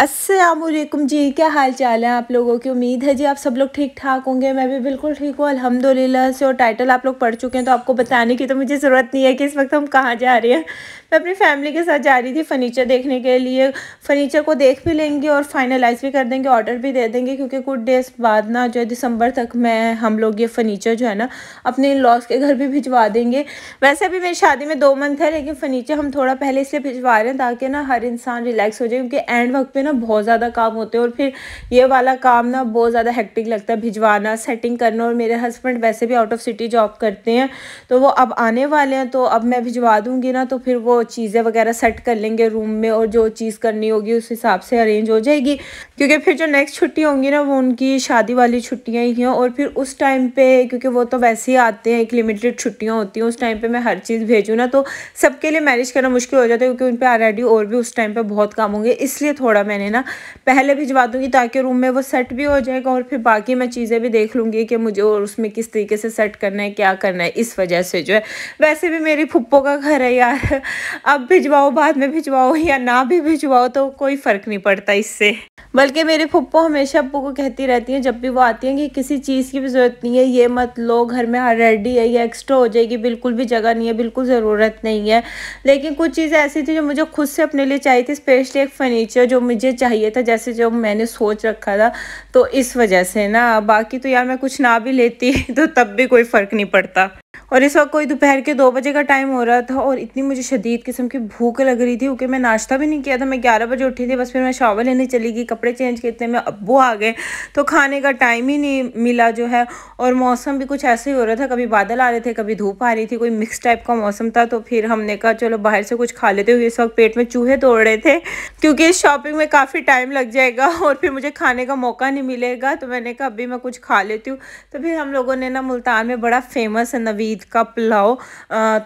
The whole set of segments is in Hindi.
असलकुम जी क्या हाल चाल है आप लोगों की उम्मीद है जी आप सब लोग ठीक ठाक होंगे मैं भी बिल्कुल ठीक हूँ अलहमदिल्ला से और टाइटल आप लोग पढ़ चुके हैं तो आपको बताने की तो मुझे ज़रूरत नहीं है कि इस वक्त हम कहाँ जा रहे हैं मैं अपनी फैमिली के साथ जा रही थी फर्नीचर देखने के लिए फर्नीचर को देख भी लेंगे और फाइनलाइज भी कर देंगे ऑर्डर भी दे देंगे क्योंकि कुछ डेज बाद ना जो है दिसंबर तक मैं हम लोग ये फर्नीचर जो है ना अपने इन लॉज के घर भी भिजवा देंगे वैसे अभी मेरी शादी में दो मंथ है लेकिन फर्नीचर हम थोड़ा पहले इसलिए भिजवा रहे हैं ताकि ना हर इंसान रिलैक्स हो जाए क्योंकि एंड वक्त पर ना बहुत ज़्यादा काम होते हैं और फिर ये वाला काम ना बहुत ज़्यादा हेक्टिक लगता है भिजवाना सेटिंग करना और मेरे हस्बैंड वैसे भी आउट ऑफ सिटी जॉब करते हैं तो वो अब आने वाले हैं तो अब मैं भिजवा दूँगी ना तो फिर वो चीज़ें वगैरह सेट कर लेंगे रूम में और जो चीज़ करनी होगी उस हिसाब से अरेंज हो जाएगी क्योंकि फिर जो नेक्स्ट छुट्टी होंगी ना वो उनकी शादी वाली छुट्टियाँ ही हैं और फिर उस टाइम पर क्योंकि वो तो वैसे ही आते हैं एक लिमिटेड छुट्टियाँ होती हैं उस टाइम पर मैं हर चीज़ भेजूँ ना तो सबके लिए मैनेज करना मुश्किल हो जाता है क्योंकि उन पर ऑलरेडी और भी उस टाइम पर बहुत काम होंगे इसलिए थोड़ा मैंने ना पहले भिजवा दूँगी ताकि रूम में वो सेट भी हो जाएगा और फिर बाकी मैं चीज़ें भी देख लूँगी कि मुझे और उसमें किस तरीके से सेट करना है क्या करना है इस वजह से जो है वैसे भी मेरी फुप्पो का घर है यार अब भिजवाओ बाद में भिजवाओ या ना भी भिजवाओ तो कोई फ़र्क नहीं पड़ता इससे बल्कि मेरे फुप्पो हमेशा अपू को कहती रहती हैं जब भी वो आती हैं कि किसी चीज़ की भी ज़रूरत नहीं है ये मत लो घर में रेडी है या एक्स्ट्रा हो जाएगी बिल्कुल भी जगह नहीं है बिल्कुल ज़रूरत नहीं है लेकिन कुछ चीज़ें ऐसी थी जो मुझे खुद से अपने लिए चाहिए थी स्पेशली एक फर्नीचर जो मुझे चाहिए था जैसे जो मैंने सोच रखा था तो इस वजह से ना बाकी तो यार मैं कुछ ना भी लेती तो तब भी कोई फ़र्क नहीं पड़ता और इस वक्त कोई दोपहर के दो बजे का टाइम हो रहा था और इतनी मुझे शदीद किस्म की भूख लग रही थी क्योंकि मैं नाश्ता भी नहीं किया था मैं ग्यारह बजे उठी थी बस फिर मैं शावर लेने चली गई कपड़े चेंज करते इतने में अब्बू आ गए तो खाने का टाइम ही नहीं मिला जो है और मौसम भी कुछ ऐसे ही हो रहा था कभी बादल आ रहे थे कभी धूप आ रही थी कोई मिक्स टाइप का मौसम था तो फिर हमने कहा चलो बाहर से कुछ खा लेते हुए इस वक्त पेट में चूहे तोड़ रहे थे क्योंकि इस शॉपिंग में काफ़ी टाइम लग जाएगा और फिर मुझे खाने का मौका नहीं मिलेगा तो मैंने कहा अभी मैं कुछ खा लेती हूँ तो फिर हम लोगों ने ना मुल्तान में बड़ा फेमस है नवीद ईद का पुलाव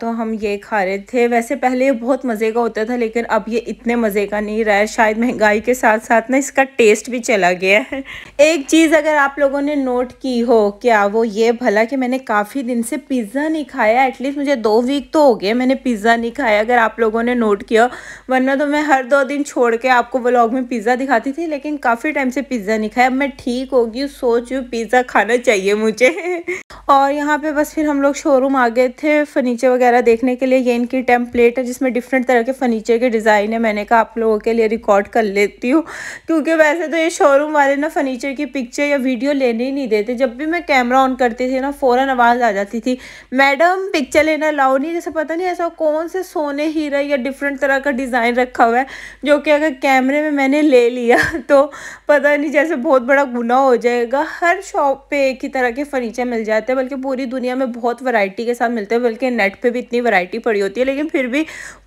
तो हम ये खा रहे थे वैसे पहले ये बहुत मज़े का होता था लेकिन अब ये इतने मज़े का नहीं रहा है शायद महंगाई के साथ साथ ना इसका टेस्ट भी चला गया है एक चीज़ अगर आप लोगों ने नोट की हो क्या वो ये भला कि मैंने काफ़ी दिन से पिज़्ज़ा नहीं खाया एटलीस्ट मुझे दो वीक तो हो गए मैंने पिज़्ज़ा नहीं खाया अगर आप लोगों ने नोट किया वरना तो मैं हर दो दिन छोड़ के आपको ब्लॉग में पिज़्ज़ा दिखाती थी लेकिन काफ़ी टाइम से पिज़्ज़ा नहीं खाया अब मैं ठीक होगी सोच पिज़्ज़ा खाना चाहिए मुझे और यहाँ पे बस फिर हम लोग शोरूम आ गए थे फर्नीचर वगैरह देखने के लिए ये इनकी टेम्पलेट है जिसमें डिफरेंट तरह के फर्नीचर के डिज़ाइन है मैंने कहा आप लोगों के लिए रिकॉर्ड कर लेती हूँ क्योंकि वैसे तो ये शोरूम वाले ना फर्नीचर की पिक्चर या वीडियो लेने ही नहीं देते जब भी मैं कैमरा ऑन करती थी ना फ़ौर आवाज़ आ जाती थी मैडम पिक्चर लेना अलाउ नहीं जैसे पता नहीं ऐसा कौन से सोने हीरा या डिफरेंट तरह का डिज़ाइन रखा हुआ है जो कि अगर कैमरे में मैंने ले लिया तो पता नहीं जैसे बहुत बड़ा गुना हो जाएगा हर शॉप पे एक ही तरह के फर्नीचर मिल जाते हैं बल्कि पूरी दुनिया में बहुत वैरायटी के साथ मिलते हैं बल्कि नेट पे भी इतनी वैरायटी पड़ी होती है लेकिन फिर भी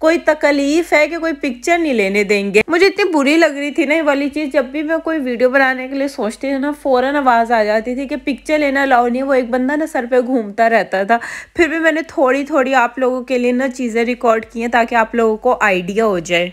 कोई तकलीफ है कि कोई पिक्चर नहीं लेने देंगे मुझे इतनी बुरी लग रही थी ना ये वाली चीज़ जब भी मैं कोई वीडियो बनाने के लिए सोचती थी ना फ़ौरन आवाज़ आ जाती थी कि पिक्चर लेना अलाउ नहीं वो एक बंदा ना सर पर घूमता रहता था फिर भी मैंने थोड़ी थोड़ी आप लोगों के लिए ना चीज़ें रिकॉर्ड की हैं ताकि आप लोगों को आइडिया हो जाए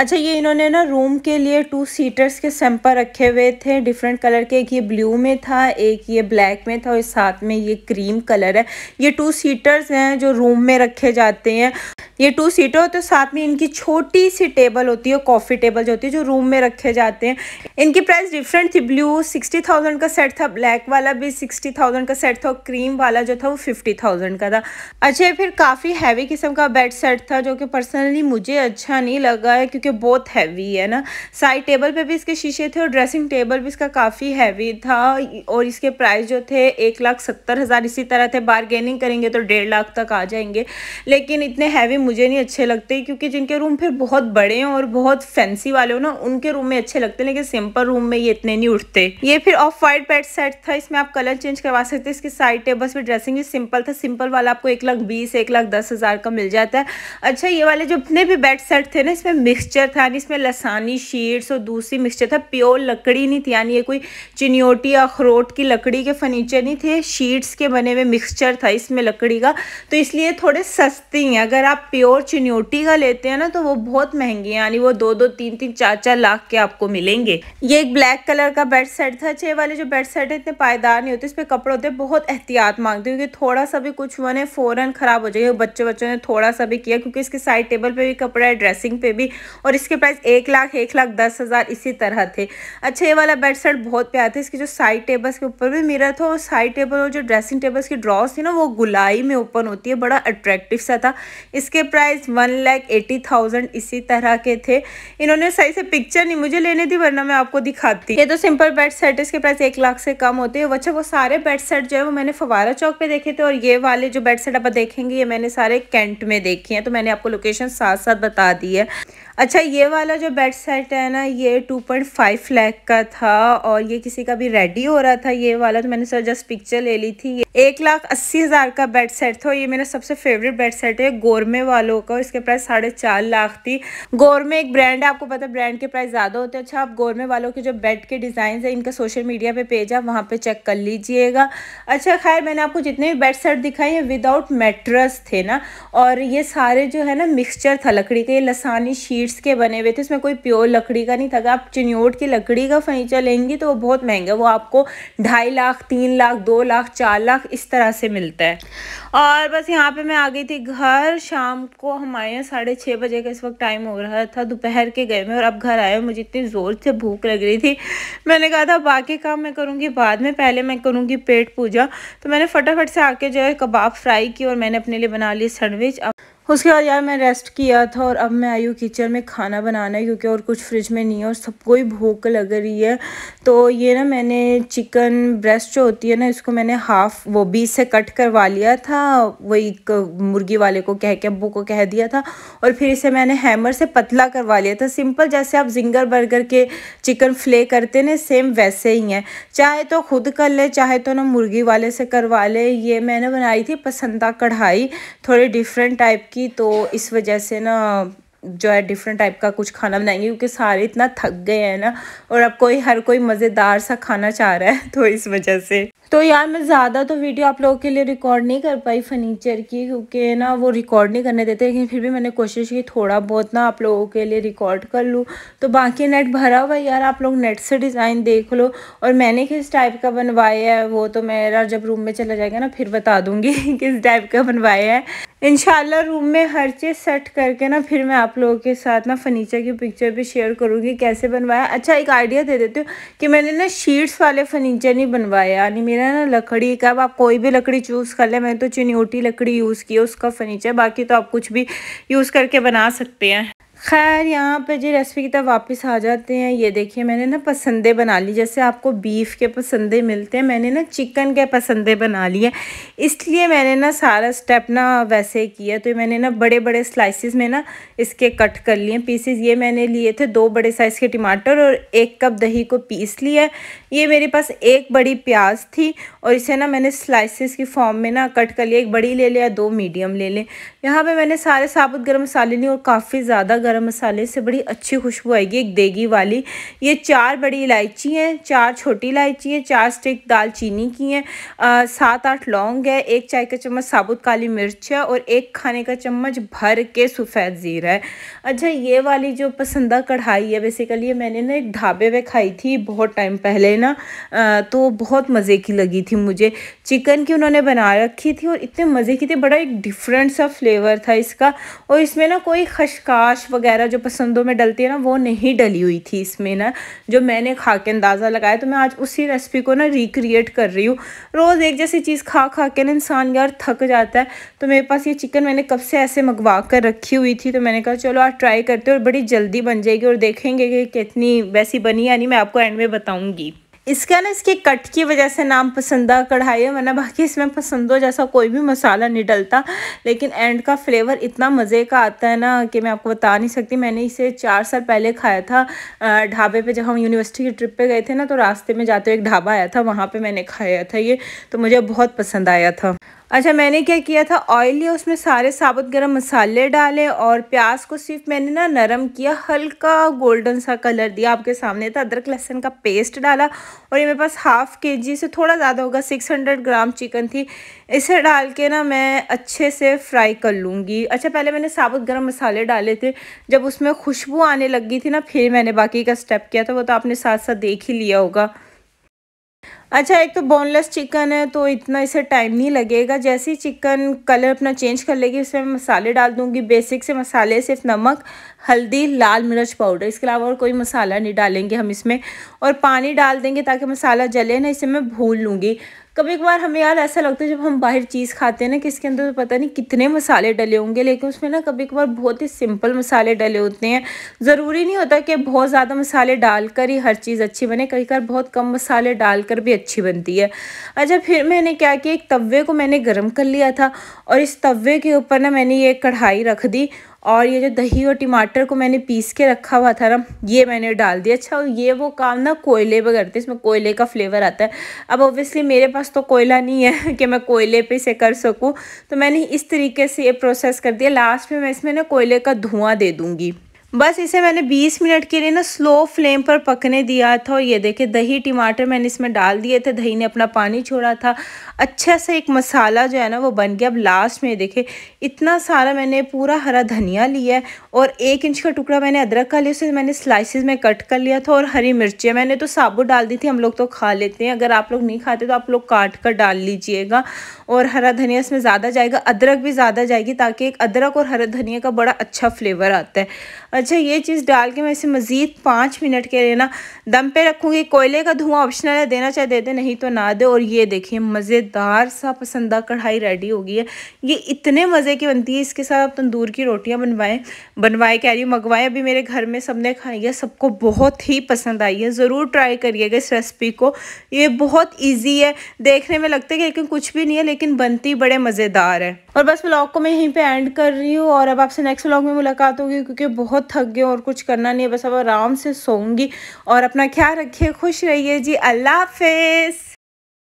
अच्छा ये इन्होंने ना रूम के लिए टू सीटर्स के सैंपल रखे हुए थे डिफरेंट कलर के एक ये ब्लू में था एक ये ब्लैक में था और साथ साथ में ये क्रीम कलर है ये टू सीटर्स हैं जो रूम में रखे जाते हैं ये टू सीटर होते हैं साथ में इनकी छोटी सी टेबल होती है कॉफ़ी टेबल जो होती है जो रूम में रखे जाते हैं इनकी प्राइस डिफरेंट थी ब्लू सिक्सटी थाउजेंड का सेट था ब्लैक वाला भी सिक्सटी थाउजेंड का सेट था और क्रीम वाला जो था वो फिफ्टी थाउजेंड का था अच्छा फिर काफ़ी हैवी किस्म का बेड सेट था जो कि पर्सनली मुझे अच्छा नहीं लगा है क्योंकि बहुत हैवी है ना साइड टेबल पर भी इसके शीशे थे और ड्रेसिंग टेबल भी इसका काफ़ी हैवी था और इसके प्राइस जो थे एक लाख सत्तर हज़ार इसी तरह थे बारगेनिंग करेंगे तो डेढ़ लाख तक आ जाएंगे लेकिन इतने हैवी मुझे नहीं अच्छे लगते क्योंकि जिनके रूम फिर बहुत बड़े हैं और बहुत फैंसी वाले हो ना उनके रूम में अच्छे लगते हैं लेकिन सिंपल रूम में ये इतने नहीं उठते ये फिर ऑफ वाइट बेड सेट था इसमें आप कलर चेंज करवा सकते इसके इसकी साइड टेबल्स में ड्रेसिंग भी सिंपल था सिंपल वाला आपको एक लाख बीस एक लाख दस हज़ार का मिल जाता है अच्छा ये वाले जितने भी बेड सेट थे ना इसमें मिक्सचर था यानी इसमें लसानी शीट्स और दूसरी मिक्सचर था प्योर लकड़ी नहीं थी यानी ये कोई चिनियोटी या अखरोट की लकड़ी के फर्नीचर नहीं थे शीट्स के बने हुए मिक्सचर था इसमें लकड़ी का तो इसलिए थोड़े सस्ती हैं अगर आप प्योर चिन्योटी का लेते हैं ना तो वो बहुत महंगे हैं यानी वो दो दो तीन तीन चार चार लाख के आपको मिलेंगे ये एक ब्लैक कलर का बेड सेट था छः वाले जो बेड सेट है इतने पायदार नहीं होते इस पर कपड़े होते बहुत एहतियात मांगते क्योंकि थोड़ा सा भी कुछ हुआ फ़ौरन ख़राब हो जाएगा बच्चे बच्चों ने थोड़ा सा भी किया क्योंकि इसके साइड टेबल पर भी कपड़ा है ड्रेसिंग पे भी और इसके प्राइस एक लाख एक लाख दस हज़ार इसी तरह थे अच्छा ये वाला बेड सेट बहुत प्यार था इसकी जो साइड टेबल्स के ऊपर भी मिरर था और साइड टेबल और जो ड्रेसिंग टेबल्स की ड्रॉस थी ना वो गुलाई में ओपन होती है बड़ा अट्रैक्टिव सा था इसके price one lakh eighty thousand इसी तरह के थे इन्होंने सही से पिक्चर नहीं मुझे लेने दी वरना मैं आपको दिखाती ये तो सिंपल बेड सेट इसके प्राइस एक लाख से कम होते हैं अच्छा वो सारे बेड सेट जो है वो मैंने फवारा चौक पे देखे थे और ये वाले जो बेड सेट आप देखेंगे ये मैंने सारे कैंट में देखे हैं तो मैंने आपको लोकेशन साथ साथ बता दी है अच्छा ये वाला जो बेड सेट है ना ये टू पॉइंट फाइव लैख का था और ये किसी का भी रेडी हो रहा था ये वाला तो मैंने सर जस्ट पिक्चर ले ली थी ये एक लाख अस्सी हज़ार का बेड सेट था ये मेरा सबसे फेवरेट बेड सेट है गोरमे वालों का इसके प्राइस साढ़े चार लाख थी गोरमे एक ब्रांड है आपको पता है ब्रांड के प्राइस ज़्यादा होते हैं अच्छा आप गोरमे वालों के जो बेड के डिज़ाइन है इनका सोशल मीडिया पर पे पेज है वहाँ पर चेक कर लीजिएगा अच्छा खैर मैंने आपको जितने भी बेड सेट दिखाए ये विदाउट मेट्रस थे ना और ये सारे जो है ना मिक्सचर था लकड़ी के लसानी शीट शीट्स के बने हुए थे इसमें कोई प्योर लकड़ी का नहीं था आप चिन्योट की लकड़ी का फर्नीचर लेंगी तो वो बहुत महंगा वो आपको ढाई लाख तीन लाख दो लाख चार लाख इस तरह से मिलता है और बस यहाँ पे मैं आ गई थी घर शाम को हमारे यहाँ साढ़े छः बजे का इस वक्त टाइम हो रहा था दोपहर के गए में और अब घर आए मुझे इतनी ज़ोर से भूख लग रही थी मैंने कहा था बाकी काम मैं करूँगी बाद में पहले मैं करूँगी पेट पूजा तो मैंने फटाफट से आके जो है कबाब फ्राई की और मैंने अपने लिए बना लिया सैंडविच उसके बाद यार मैं रेस्ट किया था और अब मैं आई हूँ किचन में खाना बनाना है क्योंकि और कुछ फ्रिज में नहीं है और सबको ही भूख लग रही है तो ये ना मैंने चिकन ब्रेस्ट जो होती है ना इसको मैंने हाफ वो बीस से कट करवा लिया था वही मुर्गी वाले को कह के अबू को कह दिया था और फिर इसे मैंने हैमर से पतला करवा लिया था सिंपल जैसे आप जिंगर बर्गर के चिकन फ्ले करते ना सेम वैसे ही हैं चाहे तो खुद कर ले चाहे तो ना मुर्गी वाले से करवा ले ये मैंने बनाई थी पसंदा कढ़ाई थोड़ी डिफरेंट टाइप की तो इस वजह से ना जो है डिफरेंट टाइप का कुछ खाना बनाएंगे क्योंकि सारे इतना थक गए हैं ना और अब कोई हर कोई मज़ेदार सा खाना चाह रहा है तो इस वजह से तो यार मैं ज़्यादा तो वीडियो आप लोगों के लिए रिकॉर्ड नहीं कर पाई फर्नीचर की क्योंकि ना वो रिकॉर्ड नहीं करने देते लेकिन फिर भी मैंने कोशिश की थोड़ा बहुत ना आप लोगों के लिए रिकॉर्ड कर लूँ तो बाकी नेट भरा हुआ यार आप लोग नेट से डिज़ाइन देख लो और मैंने किस टाइप का बनवाया है वो तो मेरा जब रूम में चला जाएगा ना फिर बता दूँगी किस टाइप का बनवाया है इन रूम में हर चीज़ सेट करके ना फिर मैं आप लोगों के साथ ना फर्नीचर की पिक्चर भी शेयर करूँगी कैसे बनवाया अच्छा एक आइडिया दे देती हूँ कि मैंने ना शीट्स वाले फर्नीचर नहीं बनवाया यानी मेरा ना लकड़ी का आप कोई भी लकड़ी चूज़ कर लें मैंने तो चिन्योटी लकड़ी यूज़ की है उसका फर्नीचर बाकी तो आप कुछ भी यूज़ करके बना सकते हैं खैर यहाँ पे जी रेसिपी की तरफ वापस आ जाते हैं ये देखिए मैंने ना पसंदे बना ली जैसे आपको बीफ़ के पसंदे मिलते हैं मैंने ना चिकन के पसंदे बना लिए इसलिए मैंने ना सारा स्टेप ना वैसे किया तो मैंने ना बड़े बड़े स्लाइसिस में ना इसके कट कर लिए पीसेस ये मैंने लिए थे दो बड़े साइज़ के टमाटर और एक कप दही को पीस लिया ये मेरे पास एक बड़ी प्याज थी और इसे ना मैंने स्लाइसिस की फॉर्म में ना कट कर लिया एक बड़ी ले लिया दो मीडियम ले लें यहाँ पर मैंने सारे साबुत गर्म मसाले लिए और काफ़ी ज़्यादा गरम मसाले से बड़ी अच्छी खुशबू आएगी एक देगी वाली ये चार बड़ी इलायची हैं चार छोटी इलायची हैं चार स्टिक दालचीनी की हैं सात आठ लौंग है एक चाय का चम्मच साबुत काली मिर्च है और एक खाने का चम्मच भर के सफ़ेद ज़ीरा है अच्छा ये वाली जो पसंदा कढ़ाई है बेसिकली ये मैंने ना एक ढाबे पे खाई थी बहुत टाइम पहले ना तो बहुत मज़े की लगी थी मुझे चिकन की उन्होंने बना रखी थी और इतने मज़े की थी बड़ा एक डिफरेंट सा फ्लेवर था इसका और इसमें ना कोई खशकाश वगैरह वगैरह जो पसंदों में डलती है ना वो नहीं डली हुई थी इसमें ना जो मैंने खा के अंदाज़ा लगाया तो मैं आज उसी रेसिपी को ना रिक्रिएट कर रही हूँ रोज़ एक जैसी चीज़ खा खा के ना इंसान यार थक जाता है तो मेरे पास ये चिकन मैंने कब से ऐसे मंगवा कर रखी हुई थी तो मैंने कहा चलो आज ट्राई करते हो और बड़ी जल्दी बन जाएगी और देखेंगे कि कितनी वैसी बनी या नहीं मैं आपको एंड में बताऊँगी इसका ना इसके कट की वजह से नाम पसंदा कढ़ाई है वरना बाकी इसमें पसंदों जैसा कोई भी मसाला नहीं डलता लेकिन एंड का फ्लेवर इतना मज़े का आता है ना कि मैं आपको बता नहीं सकती मैंने इसे चार साल पहले खाया था ढाबे पे जब हम यूनिवर्सिटी की ट्रिप पे गए थे ना तो रास्ते में जाते हुए एक ढाबा आया था वहाँ पर मैंने खाया था ये तो मुझे बहुत पसंद आया था अच्छा मैंने क्या किया था ऑयल लिया उसमें सारे साबुत गरम मसाले डाले और प्याज को सिर्फ मैंने ना नरम किया हल्का गोल्डन सा कलर दिया आपके सामने था अदरक लहसन का पेस्ट डाला और ये मेरे पास हाफ़ के जी से थोड़ा ज़्यादा होगा सिक्स हंड्रेड ग्राम चिकन थी इसे डाल के ना मैं अच्छे से फ्राई कर लूँगी अच्छा पहले मैंने साबुत गर्म मसाले डाले थे जब उसमें खुशबू आने लगी थी ना फिर मैंने बाकी का स्टेप किया था वो तो आपने साथ साथ देख ही लिया होगा अच्छा एक तो बोनलेस चिकन है तो इतना इसे टाइम नहीं लगेगा जैसे ही चिकन कलर अपना चेंज कर लेगी उसमें मैं मसाले डाल दूंगी बेसिक से मसाले सिर्फ नमक हल्दी लाल मिर्च पाउडर इसके अलावा और कोई मसाला नहीं डालेंगे हम इसमें और पानी डाल देंगे ताकि मसाला जले ना तो इसे मैं भूल लूँगी कभी कभार हमें यार ऐसा लगता है जब हम बाहर चीज़ खाते हैं ना कि इसके अंदर तो पता नहीं कितने मसाले डले होंगे लेकिन उसमें ना कभी कभार बहुत ही सिंपल मसाले डले होते हैं ज़रूरी नहीं होता कि बहुत ज़्यादा मसाले डालकर ही हर चीज़ अच्छी बने कभी कभार बहुत कम मसाले डालकर भी अच्छी बनती है अच्छा फिर मैंने क्या किया एक तवे को मैंने गर्म कर लिया था और इस तवे के ऊपर ना मैंने ये कढ़ाई रख दी और ये जो दही और टमाटर को मैंने पीस के रखा हुआ था ना ये मैंने डाल दिया अच्छा ये वो काम ना कोयले पर करते इसमें कोयले का फ्लेवर आता है अब ओबियसली मेरे पास तो कोयला नहीं है कि मैं कोयले पे इसे कर सकूँ तो मैंने इस तरीके से ये प्रोसेस कर दिया लास्ट में मैं इसमें ना कोयले का धुआं दे दूँगी बस इसे मैंने 20 मिनट के लिए ना स्लो फ्लेम पर पकने दिया था और ये देखिए दही टमाटर मैंने इसमें डाल दिए थे दही ने अपना पानी छोड़ा था अच्छा सा एक मसाला जो है ना वो बन गया अब लास्ट में देखे इतना सारा मैंने पूरा हरा धनिया लिया है और एक इंच का टुकड़ा मैंने अदरक का लिया उसे मैंने स्लाइसिस में कट कर लिया था और हरी मिर्चें मैंने तो साबुत डाल दी थी हम लोग तो खा लेते हैं अगर आप लोग नहीं खाते तो आप लोग काट कर डाल लीजिएगा और हरा धनिया इसमें ज़्यादा जाएगा अदरक भी ज़्यादा जाएगी ताकि एक अदरक और हरा धनिया का बड़ा अच्छा फ्लेवर आता है अच्छा ये चीज़ डाल के मैं इसे मज़ीद पाँच मिनट के लिए ना दम पे रखूँगी कोयले का धुआं ऑप्शनल है देना चाहे दे दे नहीं तो ना दे और ये देखिए मज़ेदार सा पसंदा कढ़ाई रेडी हो गई है ये इतने मज़े की बनती है इसके साथ आप तंदूर की रोटियाँ बनवाएँ बनवाए कह रही हूँ मंगवाएँ अभी मेरे घर में सबने खाई है सबको बहुत ही पसंद आई है ज़रूर ट्राई करिएगा इस रेसिपी को ये बहुत ईजी है देखने में लगता है कि लेकिन कुछ भी नहीं है लेकिन बनती बड़े मज़ेदार है और बस ब्लॉग को मैं यहीं पर एंड कर रही हूँ और अब आपसे नेक्स्ट ब्लॉग में मुलाकात होगी क्योंकि बहुत थक गए और कुछ करना नहीं है बस अब आराम से सोऊंगी और अपना ख्याल रखिए खुश रहिए जी अल्लाह हाफिज़